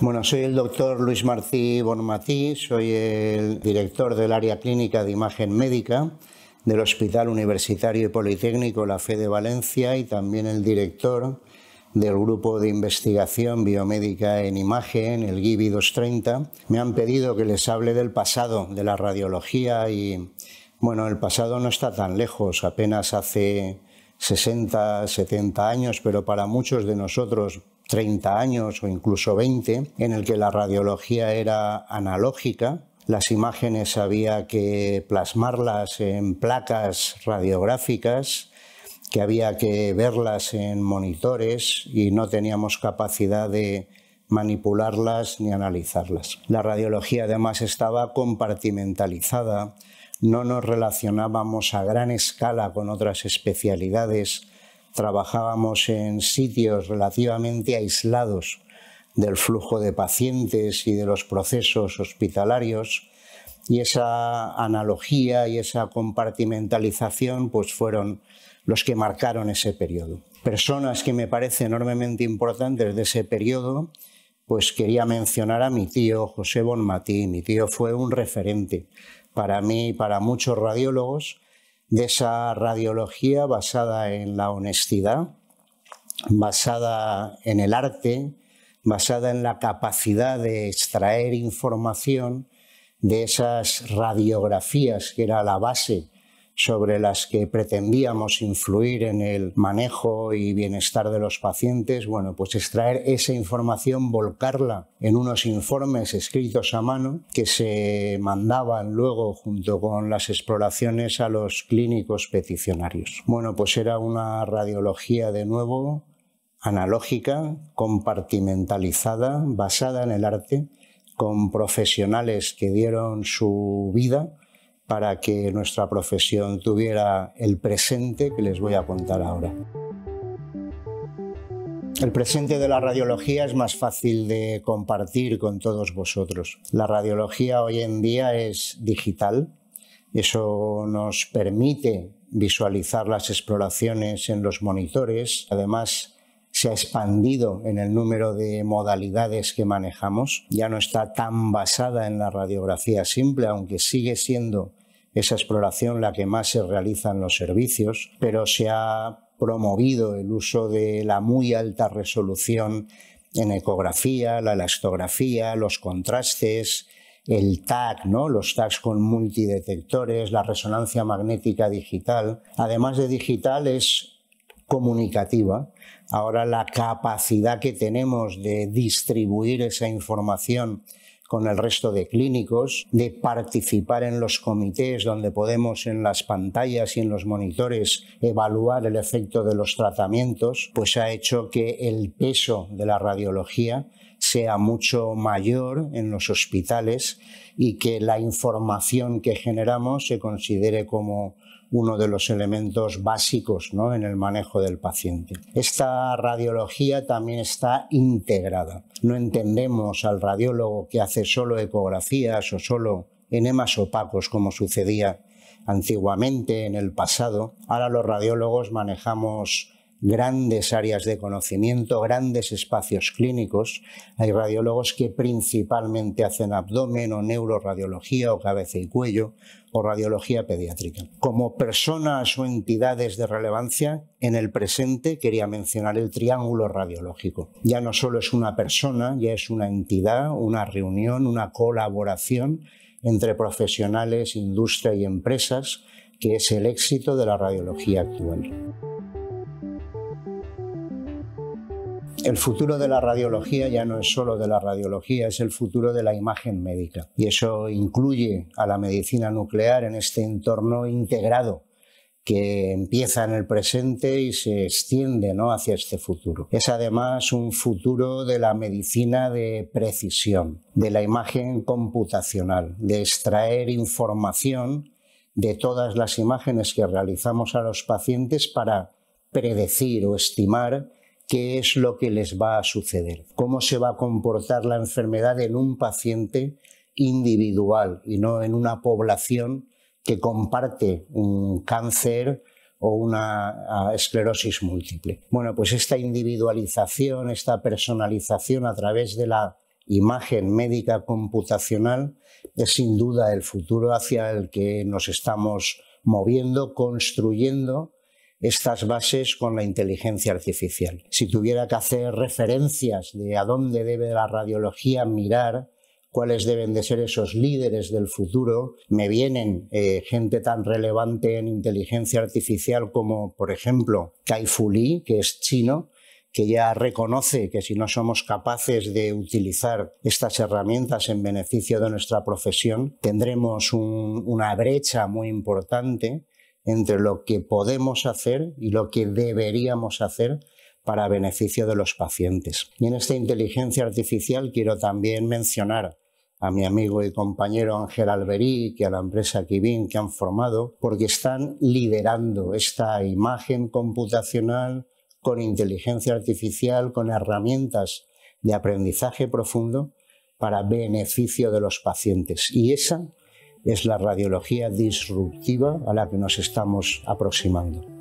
Bueno, soy el doctor Luis Martí Bonmatí, soy el director del área clínica de imagen médica del Hospital Universitario y Politécnico La Fe de Valencia y también el director del Grupo de Investigación Biomédica en Imagen, el GIBI 230, me han pedido que les hable del pasado de la radiología y, bueno, el pasado no está tan lejos, apenas hace 60, 70 años, pero para muchos de nosotros 30 años o incluso 20, en el que la radiología era analógica, las imágenes había que plasmarlas en placas radiográficas, que había que verlas en monitores y no teníamos capacidad de manipularlas ni analizarlas. La radiología además estaba compartimentalizada, no nos relacionábamos a gran escala con otras especialidades, trabajábamos en sitios relativamente aislados del flujo de pacientes y de los procesos hospitalarios y esa analogía y esa compartimentalización pues fueron los que marcaron ese periodo. Personas que me parece enormemente importantes de ese periodo, pues quería mencionar a mi tío José Bonmatí. Mi tío fue un referente para mí y para muchos radiólogos de esa radiología basada en la honestidad, basada en el arte, basada en la capacidad de extraer información de esas radiografías que era la base sobre las que pretendíamos influir en el manejo y bienestar de los pacientes, bueno, pues extraer esa información, volcarla en unos informes escritos a mano que se mandaban luego junto con las exploraciones a los clínicos peticionarios. Bueno, pues era una radiología de nuevo analógica, compartimentalizada, basada en el arte, con profesionales que dieron su vida para que nuestra profesión tuviera el presente que les voy a contar ahora. El presente de la radiología es más fácil de compartir con todos vosotros. La radiología hoy en día es digital. Eso nos permite visualizar las exploraciones en los monitores. Además, se ha expandido en el número de modalidades que manejamos. Ya no está tan basada en la radiografía simple, aunque sigue siendo esa exploración la que más se realiza en los servicios, pero se ha promovido el uso de la muy alta resolución en ecografía, la elastografía, los contrastes, el TAC, ¿no? los tags con multidetectores, la resonancia magnética digital. Además de digital es comunicativa. Ahora la capacidad que tenemos de distribuir esa información con el resto de clínicos, de participar en los comités donde podemos en las pantallas y en los monitores evaluar el efecto de los tratamientos, pues ha hecho que el peso de la radiología sea mucho mayor en los hospitales y que la información que generamos se considere como uno de los elementos básicos en el manejo del paciente. Esta radiología también está integrada. No entendemos al radiólogo que hace solo ecografías o solo enemas opacos como sucedía antiguamente en el pasado. Ahora los radiólogos manejamos grandes áreas de conocimiento, grandes espacios clínicos. Hay radiólogos que principalmente hacen abdomen o neuroradiología o cabeza y cuello o radiología pediátrica. Como personas o entidades de relevancia, en el presente quería mencionar el triángulo radiológico. Ya no solo es una persona, ya es una entidad, una reunión, una colaboración entre profesionales, industria y empresas, que es el éxito de la radiología actual. El futuro de la radiología ya no es solo de la radiología, es el futuro de la imagen médica. Y eso incluye a la medicina nuclear en este entorno integrado que empieza en el presente y se extiende ¿no? hacia este futuro. Es además un futuro de la medicina de precisión, de la imagen computacional, de extraer información de todas las imágenes que realizamos a los pacientes para predecir o estimar qué es lo que les va a suceder, cómo se va a comportar la enfermedad en un paciente individual y no en una población que comparte un cáncer o una ah, esclerosis múltiple. Bueno, pues esta individualización, esta personalización a través de la imagen médica computacional es sin duda el futuro hacia el que nos estamos moviendo, construyendo estas bases con la inteligencia artificial. Si tuviera que hacer referencias de a dónde debe la radiología mirar, cuáles deben de ser esos líderes del futuro, me vienen eh, gente tan relevante en inteligencia artificial como, por ejemplo, Kai Fu Lee, que es chino, que ya reconoce que si no somos capaces de utilizar estas herramientas en beneficio de nuestra profesión, tendremos una brecha muy importante entre lo que podemos hacer y lo que deberíamos hacer para beneficio de los pacientes. Y en esta inteligencia artificial quiero también mencionar a mi amigo y compañero Ángel Alberí, y a la empresa Kibin que han formado, porque están liderando esta imagen computacional con inteligencia artificial, con herramientas de aprendizaje profundo para beneficio de los pacientes. Y esa es la radiología disruptiva a la que nos estamos aproximando.